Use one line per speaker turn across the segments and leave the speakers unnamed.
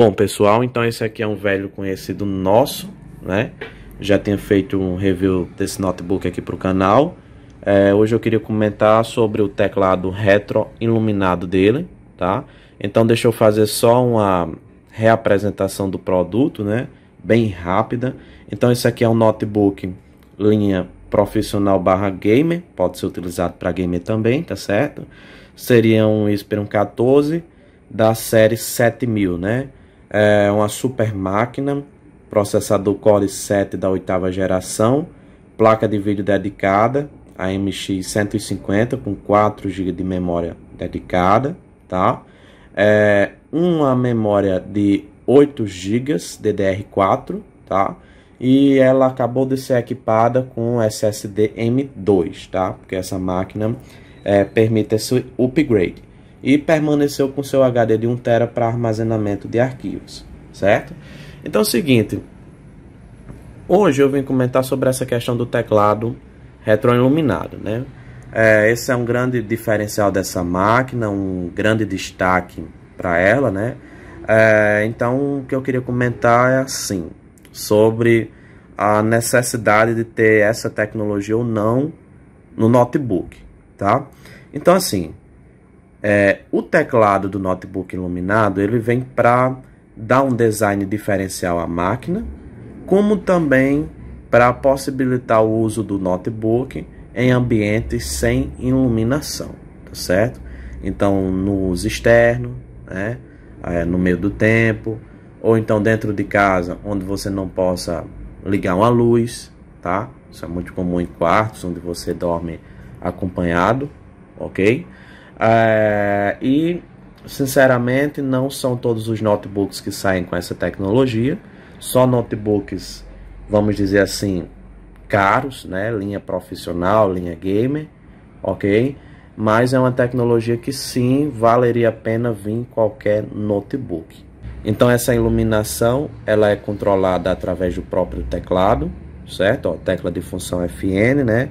Bom, pessoal, então esse aqui é um velho conhecido nosso, né? Já tinha feito um review desse notebook aqui para o canal. É, hoje eu queria comentar sobre o teclado retro iluminado dele, tá? Então deixa eu fazer só uma reapresentação do produto, né? Bem rápida. Então esse aqui é um notebook linha profissional barra gamer, pode ser utilizado para gamer também, tá certo? Seria um Inspiron 14 da série 7000, né? é uma super máquina, processador Core i7 da oitava geração, placa de vídeo dedicada, a MX 150 com 4 GB de memória dedicada, tá? É, uma memória de 8 GB DDR4, tá? E ela acabou de ser equipada com SSD M2, tá? Porque essa máquina é, permite esse upgrade e permaneceu com seu HD de 1 tera para armazenamento de arquivos, certo? Então é o seguinte, hoje eu vim comentar sobre essa questão do teclado retroiluminado, né? É, esse é um grande diferencial dessa máquina, um grande destaque para ela, né? É, então o que eu queria comentar é assim, sobre a necessidade de ter essa tecnologia ou não no notebook, tá? Então assim, é, o teclado do notebook iluminado ele vem para dar um design diferencial à máquina, como também para possibilitar o uso do notebook em ambientes sem iluminação, tá certo? Então, no uso externo, né? É, no meio do tempo, ou então dentro de casa, onde você não possa ligar uma luz, tá? Isso é muito comum em quartos onde você dorme acompanhado, ok? É, e, sinceramente, não são todos os notebooks que saem com essa tecnologia. Só notebooks, vamos dizer assim, caros, né? Linha profissional, linha gamer, ok? Mas é uma tecnologia que sim valeria a pena vir em qualquer notebook. Então essa iluminação ela é controlada através do próprio teclado, certo? Ó, tecla de função FN, né?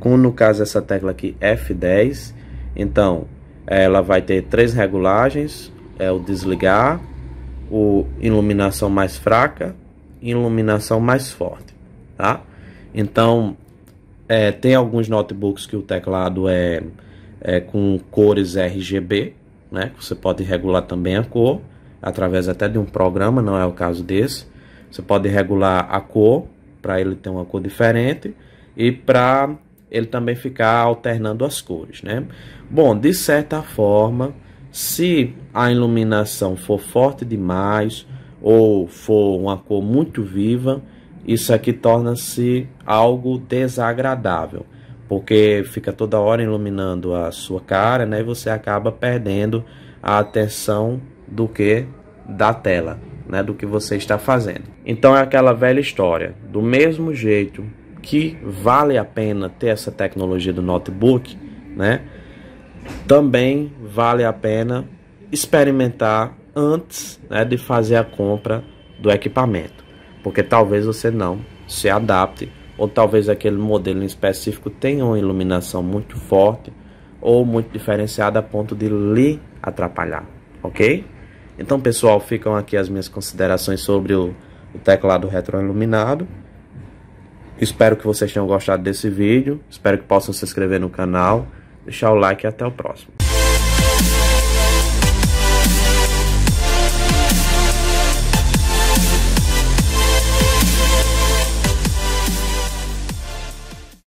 Com no caso essa tecla aqui F10 então, ela vai ter três regulagens: é o desligar, o iluminação mais fraca e iluminação mais forte, tá? Então, é, tem alguns notebooks que o teclado é, é com cores RGB, né? Você pode regular também a cor através até de um programa, não é o caso desse. Você pode regular a cor para ele ter uma cor diferente e para ele também ficar alternando as cores, né? Bom, de certa forma, se a iluminação for forte demais ou for uma cor muito viva, isso aqui é torna-se algo desagradável, porque fica toda hora iluminando a sua cara, né? E você acaba perdendo a atenção do que da tela, né? Do que você está fazendo. Então é aquela velha história. Do mesmo jeito que vale a pena ter essa tecnologia do notebook, né? Também vale a pena experimentar antes né, de fazer a compra do equipamento, porque talvez você não se adapte, ou talvez aquele modelo em específico tenha uma iluminação muito forte ou muito diferenciada a ponto de lhe atrapalhar, ok? Então, pessoal, ficam aqui as minhas considerações sobre o, o teclado retroiluminado. Espero que vocês tenham gostado desse vídeo. Espero que possam se inscrever no canal, deixar o like e até o próximo.